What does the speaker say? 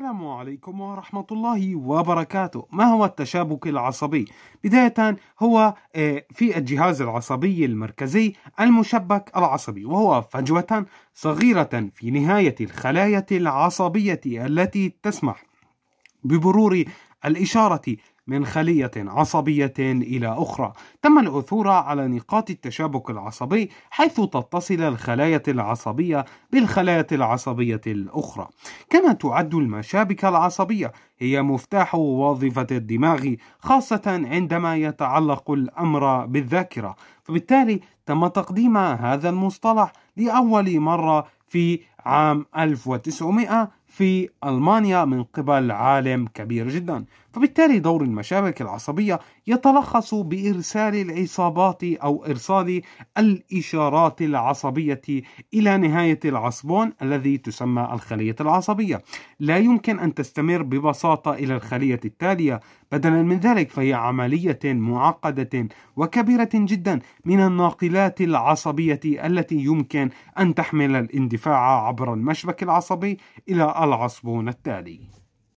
السلام عليكم ورحمة الله وبركاته ما هو التشابك العصبي؟ بداية هو آه، في الجهاز العصبي المركزي المشبك العصبي وهو فجوة صغيرة في نهاية الخلايا العصبية التي تسمح ببرور الإشارة من خلية عصبية إلى أخرى تم العثور على نقاط التشابك العصبي حيث تتصل الخلايا العصبية بالخلايا العصبية الأخرى كما تعد المشابك العصبية هي مفتاح وظيفة الدماغ خاصة عندما يتعلق الأمر بالذاكرة فبالتالي تم تقديم هذا المصطلح لأول مرة في عام 1900 في ألمانيا من قبل عالم كبير جدا فبالتالي دور المشابك العصبية يتلخص بإرسال العصابات أو إرسال الإشارات العصبية إلى نهاية العصبون الذي تسمى الخلية العصبية لا يمكن أن تستمر ببساطة إلى الخلية التالية بدلا من ذلك فهي عملية معقدة وكبيرة جدا من الناقلات العصبية التي يمكن أن تحمل الاندفاع عبر المشبك العصبي إلى العصبون التالي